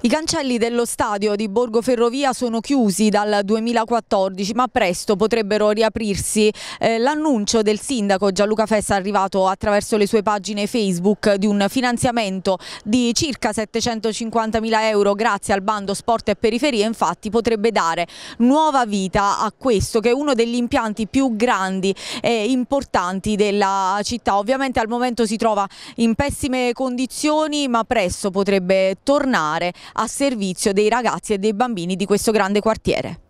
I cancelli dello stadio di Borgo Ferrovia sono chiusi dal 2014 ma presto potrebbero riaprirsi. Eh, L'annuncio del sindaco Gianluca Fessa è arrivato attraverso le sue pagine Facebook di un finanziamento di circa 750 mila euro grazie al bando Sport e Periferie infatti potrebbe dare nuova vita a questo che è uno degli impianti più grandi e importanti della città. Ovviamente al momento si trova in pessime condizioni ma presto potrebbe tornare a servizio dei ragazzi e dei bambini di questo grande quartiere.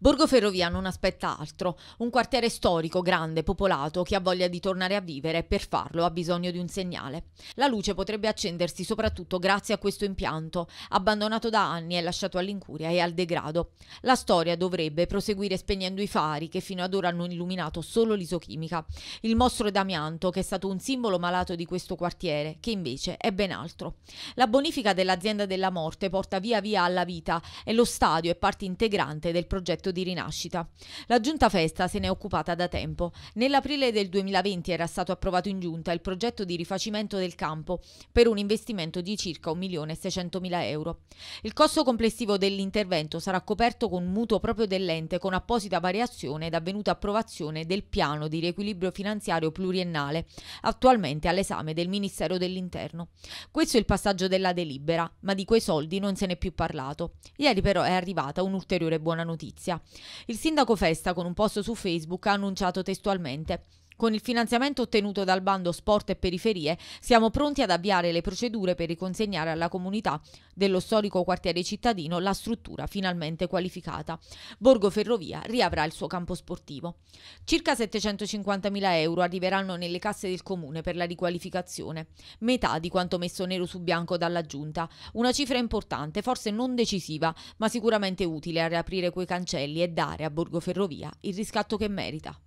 Borgo Ferrovia non aspetta altro. Un quartiere storico, grande, popolato, che ha voglia di tornare a vivere e per farlo ha bisogno di un segnale. La luce potrebbe accendersi soprattutto grazie a questo impianto, abbandonato da anni e lasciato all'incuria e al degrado. La storia dovrebbe proseguire spegnendo i fari che fino ad ora hanno illuminato solo l'isochimica. Il mostro d'amianto, che è stato un simbolo malato di questo quartiere, che invece è ben altro. La bonifica dell'azienda della morte porta via via alla vita e lo stadio è parte integrante del progetto progetto di rinascita. La Giunta Festa se n'è occupata da tempo. Nell'aprile del 2020 era stato approvato in Giunta il progetto di rifacimento del campo per un investimento di circa 1.600.000 euro. Il costo complessivo dell'intervento sarà coperto con mutuo proprio dell'ente con apposita variazione ed avvenuta approvazione del piano di riequilibrio finanziario pluriennale, attualmente all'esame del Ministero dell'Interno. Questo è il passaggio della delibera, ma di quei soldi non se n'è più parlato. Ieri però è arrivata un'ulteriore buona notizia. Il sindaco Festa, con un post su Facebook, ha annunciato testualmente con il finanziamento ottenuto dal bando Sport e Periferie siamo pronti ad avviare le procedure per riconsegnare alla comunità dello storico quartiere cittadino la struttura finalmente qualificata. Borgo Ferrovia riavrà il suo campo sportivo. Circa 750.000 euro arriveranno nelle casse del comune per la riqualificazione, metà di quanto messo nero su bianco dalla giunta. Una cifra importante, forse non decisiva, ma sicuramente utile a riaprire quei cancelli e dare a Borgo Ferrovia il riscatto che merita.